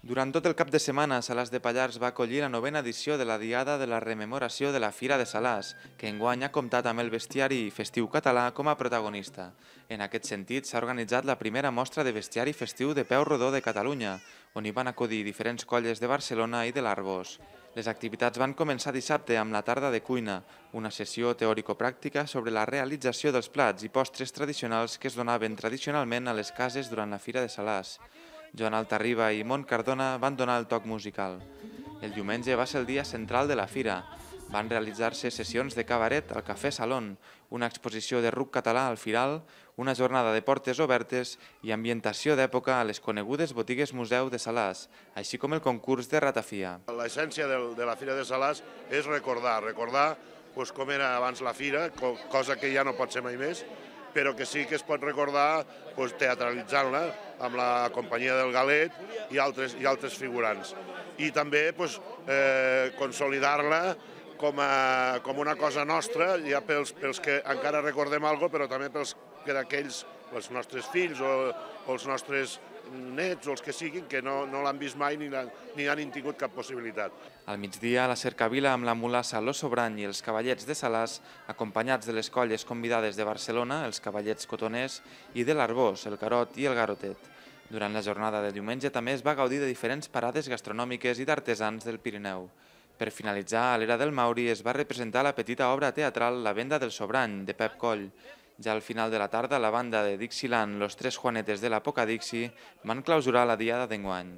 Durant tot el cap de setmana, Salàs de Pallars va acollir la novena edició de la Diada de la Rememoració de la Fira de Salàs, que enguany ha comptat amb el bestiari festiu català com a protagonista. En aquest sentit, s'ha organitzat la primera mostra de bestiari festiu de peu rodó de Catalunya, on hi van acudir diferents colles de Barcelona i de l'Arbós. Les activitats van començar dissabte amb la tarda de cuina, una sessió teòrico-pràctica sobre la realització dels plats i postres tradicionals que es donaven tradicionalment a les cases durant la Fira de Salàs. Joan Altarriba i Mont Cardona van donar el toc musical. El diumenge va ser el dia central de la fira. Van realitzar-se sessions de cabaret al Cafè Salon, una exposició de ruc català al Firal, una jornada de portes obertes i ambientació d'època a les conegudes botigues Museu de Salàs, així com el concurs de ratafia. L'essència de la Fira de Salàs és recordar, recordar com era abans la fira, cosa que ja no pot ser mai més, però que sí que es pot recordar doncs, teatralitzant-la amb la companyia del Galet i altres, i altres figurants. I també doncs, eh, consolidar-la com, a, com una cosa nostra, ja pels, pels que encara recordem alguna però també pels que d'aquells, els nostres fills o, o els nostres nets o els que siguin que no, no l'han vist mai ni, ni han tingut cap possibilitat. Al migdia, a la cercavila amb la mula Saló Sobrany i els cavallets de Salàs, acompanyats de les colles convidades de Barcelona, els cavallets cotoners, i de l'Arbós, el Carot i el Garotet. Durant la jornada de diumenge també es va gaudir de diferents parades gastronòmiques i d'artesans del Pirineu. Per finalitzar, a l'era del Mauri es va representar la petita obra teatral La venda del sobrany, de Pep Coll. Ja al final de la tarda, la banda de Dixieland Los Tres Juanetes de la Poca Dixie van clausurar la diada d'enguany.